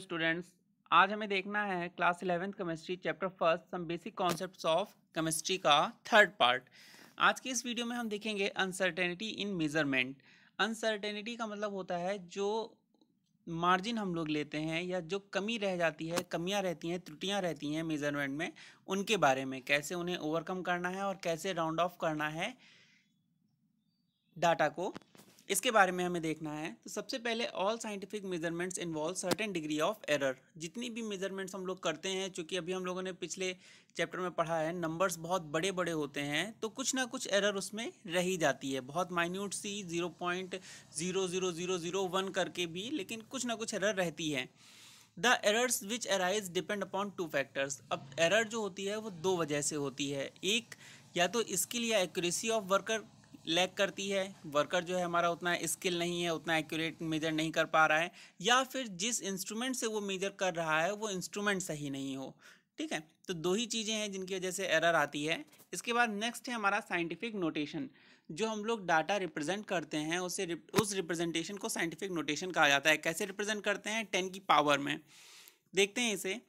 Students आज हमें देखना है class eleventh chemistry chapter first some basic concepts of chemistry का थर्ड पार्ट आज के इस वीडियो में हम देखेंगे अनसर्टेनिटी इन मेज़रमेंट अनसर्टेनिटी का मतलब होता है जो मार्जिन हम लोग लेते हैं या जो कमी रह जाती है कमियां रहती हैं त्रुटियां रहती हैं मेज़रमेंट में उनके बारे में कैसे उन्हें ओवरकम करना है और कैसे राउंड ऑफ करना है डाटा को इसके बारे में हमें देखना है तो सबसे पहले all scientific measurements involve certain degree of error जितनी भी मेजरमेंट्स हम लोग करते हैं चूँकि अभी हम लोगों ने पिछले चैप्टर में पढ़ा है नंबर्स बहुत बड़े बड़े होते हैं तो कुछ ना कुछ एरर उसमें रही जाती है बहुत माइन्यूट सी zero point zero zero zero zero one करके भी लेकिन कुछ ना कुछ एरर रहती है the errors which arise depend upon two factors अब एरर जो होती है वो दो वजह से होती है एक या तो स्किल या एक्यूरेसी ऑफ वर्कर लैक करती है वर्कर जो है हमारा उतना स्किल नहीं है उतना एक्यूरेट मेजर नहीं कर पा रहा है या फिर जिस इंस्ट्रूमेंट से वो मेजर कर रहा है वो इंस्ट्रूमेंट सही नहीं हो ठीक है तो दो ही चीज़ें हैं जिनकी वजह से एरर आती है इसके बाद नेक्स्ट है हमारा साइंटिफिक नोटेशन जो हम लोग डाटा रिप्रेजेंट करते हैं उसे उस रिप्रेजेंटेशन को साइंटिफिक नोटेशन कहा जाता है कैसे रिप्रेजेंट करते हैं टेन की पावर में देखते हैं इसे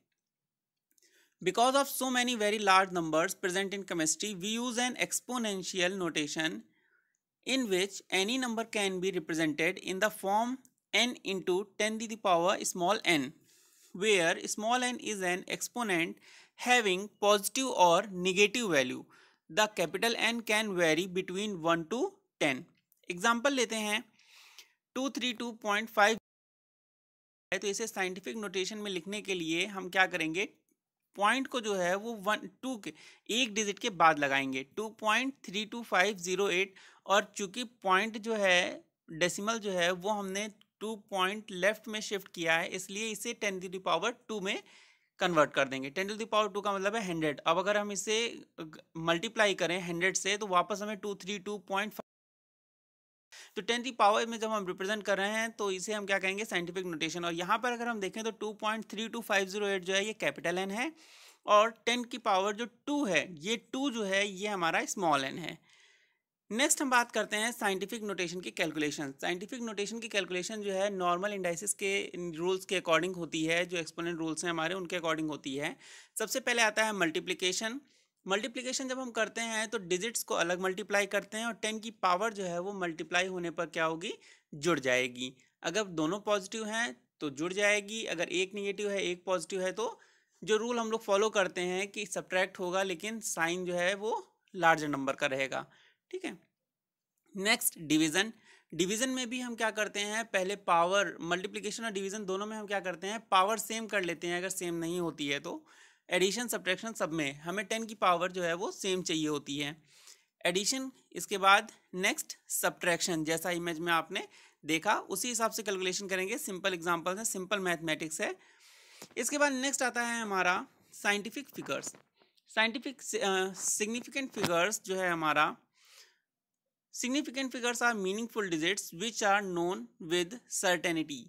because of so many very large numbers present in chemistry we use an exponential notation in which any number can be represented in the form n into 10 to the power small n where small n is an exponent having positive or negative value the capital n can vary between 1 to 10 example लेते हैं two three two point five तो इसे scientific notation में लिखने के लिए हम क्या करेंगे पॉइंट को जो है वो वन टू के एक डिजिट के बाद लगाएंगे two point three two five zero eight और चूंकि पॉइंट जो है डेसिमल जो है वो हमने टू पॉइंट लेफ्ट में शिफ्ट किया है इसलिए इसे टेन टू दावर टू में कन्वर्ट कर देंगे टेन टू दावर टू का मतलब है हंड्रेड अब अगर हम इसे मल्टीप्लाई करें हंड्रेड से तो वापस हमें टू थ्री टू पॉइंट तो टेन की पावर में जब हम रिप्रेजेंट कर रहे हैं तो इसे हम क्या कहेंगे साइंटिफिक नोटेशन और यहाँ पर अगर हम देखें तो two point three two five zero eight जो है ये कैपिटल एन है और टेन की पावर जो टू है ये टू जो है ये हमारा स्मॉल एन है नेक्स्ट हम बात करते हैं साइंटिफिक नोटेशन की कैलकुलेशन साइंटिफिक नोटेशन की कैलकुलेशन जो है नॉर्मल इंडाइसिस के रूल्स के अकॉर्डिंग होती है जो एक्सपोनेंट रूल्स हैं हमारे उनके अकॉर्डिंग होती है सबसे पहले आता है मल्टीप्लिकेशन मल्टीप्लीकेशन जब हम करते हैं तो डिजिट्स को अलग मल्टीप्लाई करते हैं और टेन की पावर जो है वो मल्टीप्लाई होने पर क्या होगी जुड़ जाएगी अगर दोनों पॉजिटिव हैं तो जुड़ जाएगी अगर एक निगेटिव है एक पॉजिटिव है तो जो रूल हम लोग फॉलो करते हैं कि सब्ट्रैक्ट होगा लेकिन साइन जो है वो लार्जर नंबर का रहेगा ठीक है नेक्स्ट डिवीज़न डिवीज़न में भी हम क्या करते हैं पहले पावर मल्टीप्लिकेशन और डिवीज़न दोनों में हम क्या करते हैं पावर सेम कर लेते हैं अगर सेम नहीं होती है तो एडिशन सब्ट्रैक्शन सब में हमें टेन की पावर जो है वो सेम चाहिए होती है एडिशन इसके बाद नेक्स्ट सब्ट्रैक्शन जैसा इमेज में आपने देखा उसी हिसाब से कैलकुलेशन करेंगे सिंपल एग्जाम्पल्स हैं सिंपल मैथमेटिक्स है इसके बाद नेक्स्ट आता है हमारा scientific figures scientific significant figures जो है हमारा significant figures are meaningful digits which are known with certainty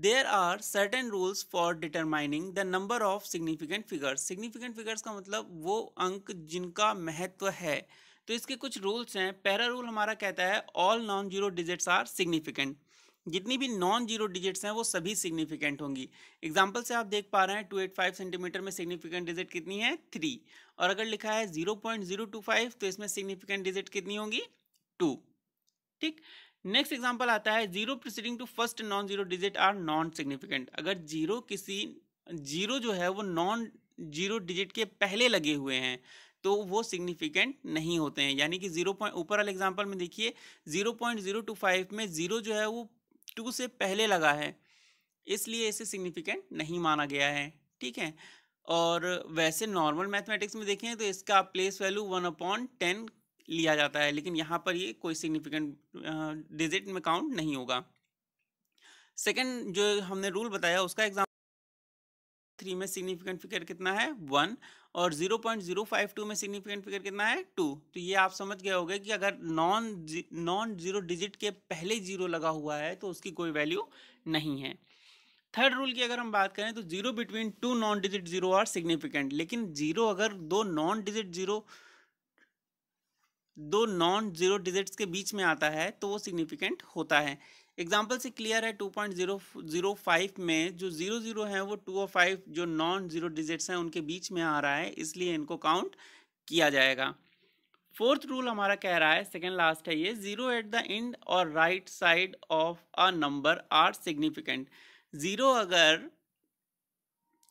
there are certain rules for determining the number of significant figures significant figures का मतलब वो अंक जिनका महत्व है तो इसके कुछ रूल्स हैं पहला रूल हमारा कहता है all non zero digits are significant जितनी भी नॉन जीरो डिजिट्स हैं वो सभी सिग्निफिकेंट होंगी एग्जाम्पल से आप देख पा रहे हैं टू एट फाइव सेंटीमीटर में सिग्निफिकेंट डिजिट कितनी है थ्री और अगर लिखा है zero point zero two five तो इसमें सिग्निफिकेंट डिजिट कितनी होंगी टू ठीक नेक्स्ट एग्जाम्पल आता है zero preceding to first non zero digit are non significant अगर जीरो किसी जीरो जो है वो नॉन जीरो डिजिट के पहले लगे हुए हैं तो वो सिग्निफिकेंट नहीं होते हैं यानी कि जीरो पॉइंट ऊपर वाले एग्जाम्पल में देखिए zero point zero two five में ज़ीरो जो है वो टू से पहले लगा है इसलिए इसे सिग्निफिकेंट नहीं माना गया है ठीक है और वैसे नॉर्मल मैथमेटिक्स में देखें तो इसका place value one upon ten लिया जाता है लेकिन यहाँ पर ये कोई सिग्निफिकेंट डिजिट में काउंट नहीं होगा सेकेंड जो हमने रूल बताया उसका एग्जाम थ्री में सिग्निफिकेंट फिगर कितना है वन और zero point zero five two में सिग्निफिकेंट फिगर कितना है टू तो ये आप समझ गए होंगे कि अगर नॉन नॉन जीरो डिजिट के पहले जीरो लगा हुआ है तो उसकी कोई वैल्यू नहीं है थर्ड रूल की अगर हम बात करें तो zero between two non digit zero are significant लेकिन जीरो अगर दो नॉन डिजिट जीरो दो नॉन जीरो डिजिट्स के बीच में आता है तो वो सिग्निफिकेंट होता है एग्जाम्पल से क्लियर है two point zero zero five में जो जीरो जीरो है वो टू और फाइव जो नॉन जीरो डिजिट्स हैं उनके बीच में आ रहा है इसलिए इनको काउंट किया जाएगा फोर्थ रूल हमारा कह रहा है सेकेंड लास्ट है ये जीरो एट द एंड और right side of a number are significant zero अगर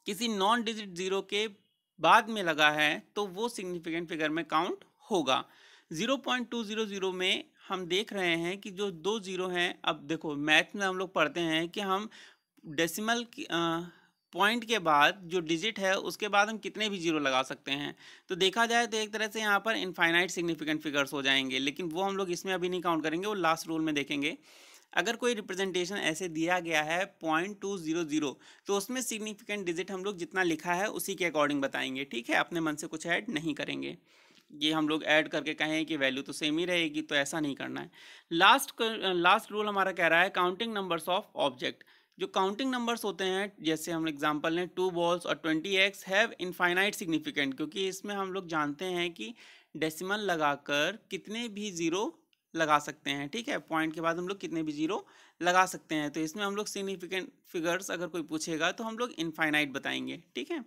किसी नॉन डिजिट जीरो के बाद में लगा है तो वो सिग्निफिकेंट फिगर में काउंट होगा 0.200 में हम देख रहे हैं कि जो दो ज़ीरो हैं अब देखो मैथ में हम लोग पढ़ते हैं कि हम डेसिमल पॉइंट के बाद जो डिजिट है उसके बाद हम कितने भी जीरो लगा सकते हैं तो देखा जाए तो एक तरह से यहाँ पर इनफाइनाइट सिग्निफिकेंट फिगर्स हो जाएंगे लेकिन वो हम लोग इसमें अभी नहीं काउंट करेंगे वो लास्ट रोल में देखेंगे अगर कोई रिप्रेजेंटेशन ऐसे दिया गया है पॉइंट टू जीरो जीरो तो उसमें सिग्निफिकेंट डिजिट हम लोग जितना लिखा है उसी के अकॉर्डिंग बताएंगे ठीक है अपने मन से कुछ ऐड नहीं करेंगे ये हम लोग ऐड करके कहें कि वैल्यू तो सेम ही रहेगी तो ऐसा नहीं करना है लास्ट लास्ट रूल हमारा कह रहा है काउंटिंग नंबर्स ऑफ ऑब्जेक्ट जो काउंटिंग नंबर्स होते हैं जैसे हम एग्जांपल लें टू बॉल्स और twenty eggs have infinite significant क्योंकि इसमें हम लोग जानते हैं कि डेसिमल लगाकर कितने भी ज़ीरो लगा सकते हैं ठीक है पॉइंट के बाद हम लोग कितने भी जीरो लगा सकते हैं तो इसमें हम लोग सिग्निफिकेंट फिगर्स अगर कोई पूछेगा तो हम लोग इनफाइनाइट बताएंगे ठीक है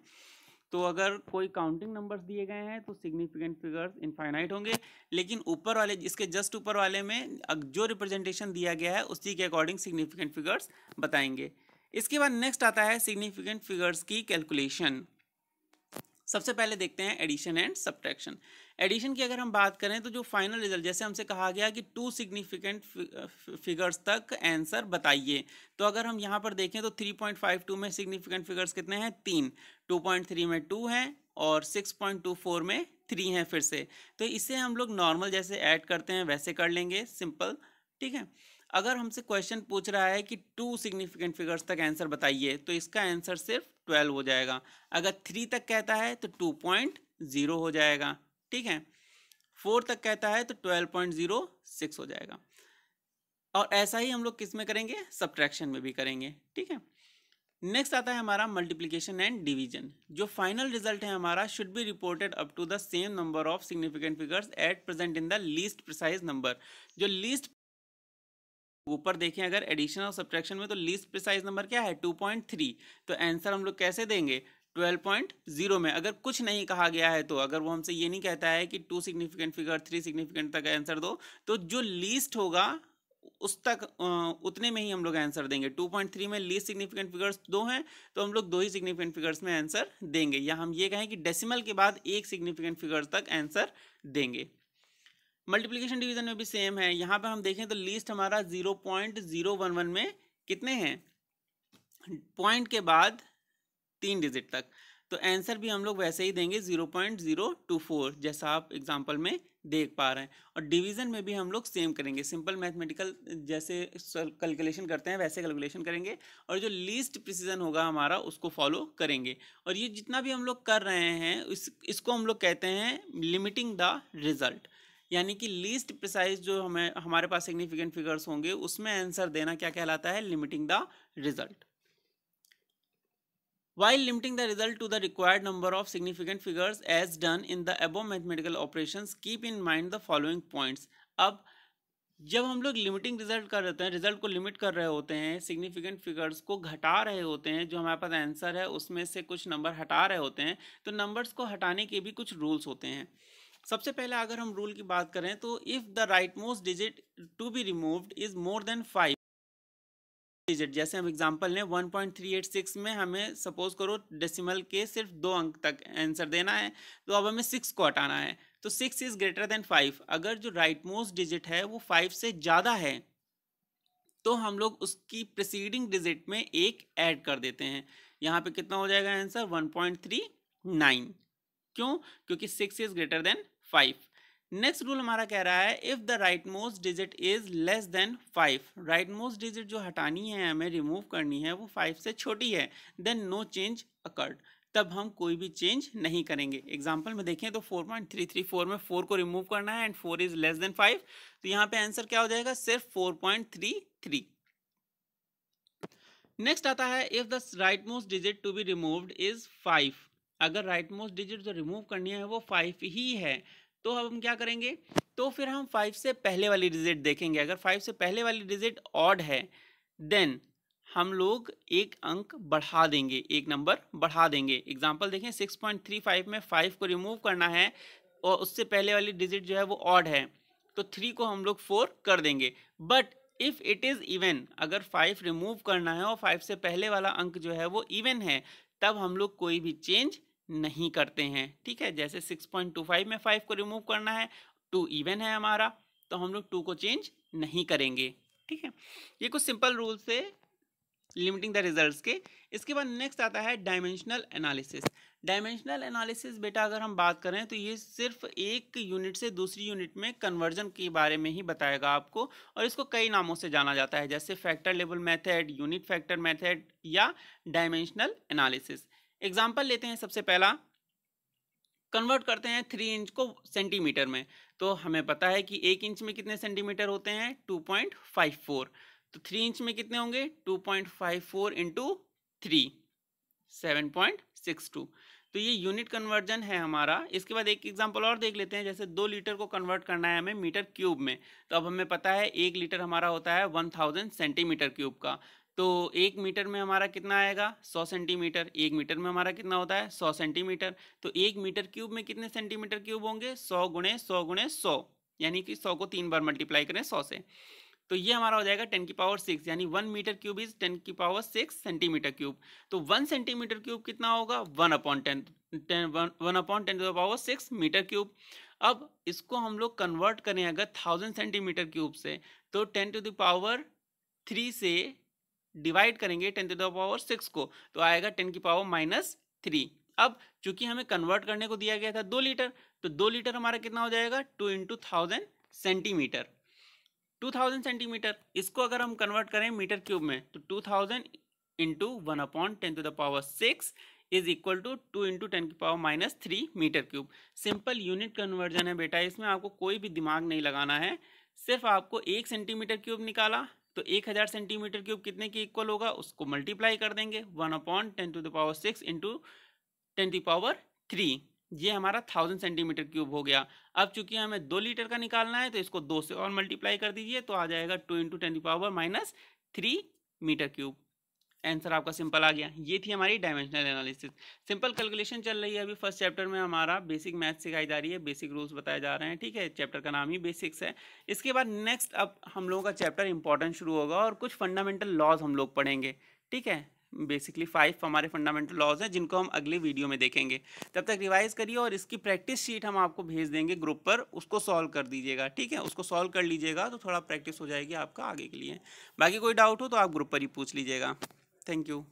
तो अगर कोई काउंटिंग नंबर्स दिए गए हैं तो सिग्निफिकेंट फिगर्स इनफाइनाइट होंगे लेकिन ऊपर वाले इसके जस्ट ऊपर वाले में जो रिप्रेजेंटेशन दिया गया है उसी के अकॉर्डिंग सिग्निफिकेंट फिगर्स बताएंगे इसके बाद नेक्स्ट आता है सिग्निफिकेंट फिगर्स की कैलकुलेशन सबसे पहले देखते हैं एडिशन एंड सब्ट्रैक्शन एडिशन की अगर हम बात करें तो जो फाइनल रिजल्ट जैसे हमसे कहा गया कि टू सिग्निफिकेंट फिगर्स तक आंसर बताइए तो अगर हम यहाँ पर देखें तो 3.52 में सिग्निफिकेंट फिगर्स कितने हैं तीन 2.3 में टू हैं और 6.24 में थ्री हैं फिर से तो इसे हम लोग नॉर्मल जैसे ऐड करते हैं वैसे कर लेंगे सिंपल ठीक है अगर हमसे क्वेश्चन पूछ रहा है कि टू सिग्निफिकेंट फिगर्स तक आंसर बताइए तो इसका आंसर सिर्फ ट्वेल्व हो जाएगा अगर थ्री तक कहता है तो टू पॉइंट ज़ीरो हो जाएगा ठीक है फोर तक कहता है तो ट्वेल्व पॉइंट ज़ीरो सिक्स हो जाएगा और ऐसा ही हम लोग किस में करेंगे सब्ट्रैक्शन में भी करेंगे ठीक है नेक्स्ट आता है हमारा मल्टीप्लीकेशन एंड डिवीजन जो फाइनल रिजल्ट है हमारा should be reported up to the same number of significant figures at present in the least precise number जो लीस्ट ऊपर देखें अगर एडिशन और सब्ट्रैक्शन में तो लीस्ट प्रिसाइज नंबर क्या है 2.3 तो आंसर हम लोग कैसे देंगे 12.0 में अगर कुछ नहीं कहा गया है तो अगर वो हमसे ये नहीं कहता है कि two significant figure three significant तक आंसर दो तो जो लीस्ट होगा उस तक उतने में ही हम लोग आंसर देंगे 2.3 में लीस्ट सिग्निफिकेंट फिगर्स दो हैं तो हम लोग दो ही सिग्निफिकेंट फिगर्स में आंसर देंगे या हम ये कहें कि डेसिमल के बाद एक सिग्निफिकेंट फिगर्स तक आंसर देंगे मल्टीप्लीकेशन डिवीजन में भी सेम है यहाँ पे हम देखें तो लीस्ट हमारा zero point zero one one में कितने हैं पॉइंट के बाद तीन डिजिट तक तो आंसर भी हम लोग वैसे ही देंगे zero point zero two four जैसा आप एग्जाम्पल में देख पा रहे हैं और डिवीजन में भी हम लोग सेम करेंगे सिंपल मैथमेटिकल जैसे कैलकुलेशन करते हैं वैसे कैलकुलेशन करेंगे और जो लीस्ट प्रिसीजन होगा हमारा उसको फॉलो करेंगे और ये जितना भी हम लोग कर रहे हैं इस इसको हम लोग कहते हैं लिमिटिंग द रिजल्ट यानी कि लीस्ट प्रिसाइज जो हमें हमारे पास सिग्निफिकेंट फिगर्स होंगे उसमें आंसर देना क्या कहलाता है limiting the result why limiting the result to the required number of significant figures as done in the above mathematical operation keep in mind the following points अब जब हम लोग लिमिटिंग रिजल्ट कर रहे हैं रिजल्ट को लिमिट कर रहे होते हैं सिग्निफिकेंट फिगर्स को घटा रहे होते हैं जो हमारे पास आंसर है उसमें से कुछ नंबर हटा रहे होते हैं तो नंबर्स को हटाने के भी कुछ रूल्स होते हैं सबसे पहले अगर हम रूल की बात करें तो if the right most digit to be removed is more than five digit जैसे हम एग्जांपल ने 1.386 में हमें सपोज करो डेसिमल के सिर्फ दो अंक तक आंसर देना है तो अब हमें सिक्स को हटाना है तो six is greater than five अगर जो राइट मोस्ट डिजिट है वो फाइव से ज़्यादा है तो हम लोग उसकी प्रिसीडिंग डिजिट में एक ऐड कर देते हैं यहाँ पे कितना हो जाएगा आंसर 1.39 क्यों क्योंकि six is greater than five next rule हमारा कह रहा है if the right most digit is less than five right most digit जो हटानी है हमें रिमूव करनी है वो फाइव से छोटी है देन नो चेंज अकर्ड तब हम कोई भी चेंज नहीं करेंगे एग्जाम्पल में देखें तो 4.334 में 4 को रिमूव करना है एंड 4 इज लेस देन 5 तो यहाँ पे आंसर क्या हो जाएगा सिर्फ 4.33 नेक्स्ट आता है if the right most digit to be removed is 5 अगर राइट मोस्ट डिजिट जो रिमूव करनी है वो फाइव ही है तो अब हम क्या करेंगे तो फिर हम फाइव से पहले वाली डिजिट देखेंगे अगर फाइव से पहले वाली डिजिट ऑड है देन हम लोग एक अंक बढ़ा देंगे एक नंबर बढ़ा देंगे एग्जाम्पल देखें सिक्स पॉइंट थ्री फाइव में फाइव को रिमूव करना है और उससे पहले वाली डिजिट जो है वो ऑड है तो थ्री को हम लोग फोर कर देंगे but if it is even अगर फाइव रिमूव करना है और फाइव से पहले वाला अंक जो है वो इवन है तब हम लोग कोई भी चेंज नहीं करते हैं ठीक है जैसे 6.25 में 5 को रिमूव करना है 2 इवन है हमारा तो हम लोग 2 को चेंज नहीं करेंगे ठीक है ये कुछ सिंपल रूल से लिमिटिंग द रिजल्ट्स के इसके बाद नेक्स्ट आता है डायमेंशनल एनालिसिस डायमेंशनल एनालिसिस बेटा अगर हम बात करें तो ये सिर्फ एक यूनिट से दूसरी यूनिट में कन्वर्जन के बारे में ही बताएगा आपको और इसको कई नामों से जाना जाता है जैसे factor level method unit factor method या डायमेंशनल एनालिसिस एग्जाम्पल लेते हैं सबसे पहला कन्वर्ट करते हैं थ्री इंच को सेंटीमीटर में तो हमें पता है कि एक इंच में कितने सेंटीमीटर होते हैं टू पॉइंट फाइव फोर तो थ्री इंच में कितने होंगे two point five four into three seven point six two तो ये यूनिट कन्वर्जन है हमारा इसके बाद एक एग्जांपल और देख लेते हैं जैसे दो लीटर को कन्वर्ट करना है हमें मीटर क्यूब में तो अब हमें पता है एक लीटर हमारा होता है वन थाउजेंड सेंटीमीटर क्यूब का तो एक मीटर में हमारा कितना आएगा सौ सेंटीमीटर एक मीटर में हमारा कितना होता है सौ सेंटीमीटर तो एक मीटर क्यूब में कितने सेंटीमीटर क्यूब होंगे सौ गुणे सौ गुणे सौ यानी कि सौ को तीन बार मल्टीप्लाई करें सौ से तो ये हमारा हो जाएगा टेन की पावर सिक्स यानी one metre cube is ten की पावर सिक्स सेंटीमीटर क्यूब तो वन सेंटीमीटर क्यूब कितना होगा one upon ten ten one upon ten to power six metre cube अब इसको हम लोग कन्वर्ट करें अगर थाउजेंड सेंटीमीटर क्यूब से तो ten to the power three से डिवाइड करेंगे ten to the power six को तो आएगा टेन की पावर माइनस थ्री अब चूंकि हमें कन्वर्ट करने को दिया गया था दो लीटर तो दो लीटर हमारा कितना हो जाएगा two into thousand centimetre two thousand centimetre इसको अगर हम कन्वर्ट करें मीटर क्यूब में तो two thousand into one upon ten to the power six is equal to two into ten की power minus three metre cube simple unit conversion है बेटा इसमें आपको कोई भी दिमाग नहीं लगाना है सिर्फ आपको एक सेंटीमीटर क्यूब निकाला तो एक हज़ार सेंटीमीटर क्यूब कितने के इक्वल होगा उसको मल्टीप्लाई कर देंगे one upon ten to the power six into ten to power three ये हमारा थाउजेंड सेंटीमीटर क्यूब हो गया अब चूंकि हमें दो लीटर का निकालना है तो इसको दो से और मल्टीप्लाई कर दीजिए तो आ जाएगा two into ten power minus three metre cube answer आपका सिंपल आ गया ये थी हमारी डायमेंशनल एनालिसिस सिंपल कैलकुलेशन चल रही है अभी फर्स्ट चैप्टर में हमारा बेसिक मैथ सिखाई जा रही है बेसिक रूल्स बताए जा रहे हैं ठीक है चैप्टर का नाम ही बेसिक्स है इसके बाद नेक्स्ट अब हम लोगों का चैप्टर इंपॉर्टेंट शुरू होगा और कुछ फंडामेंटल लॉज हम लोग पढ़ेंगे ठीक है बेसिकली फाइव हमारे फंडामेंटल लॉज हैं जिनको हम अगले वीडियो में देखेंगे तब तक रिवाइज करिए और इसकी प्रैक्टिस शीट हम आपको भेज देंगे ग्रुप पर उसको सॉल्व कर दीजिएगा ठीक है उसको सॉल्व कर लीजिएगा तो थोड़ा प्रैक्टिस हो जाएगी आपका आगे के लिए बाकी कोई डाउट हो तो आप ग्रुप पर ही पूछ लीजिएगा Thank you.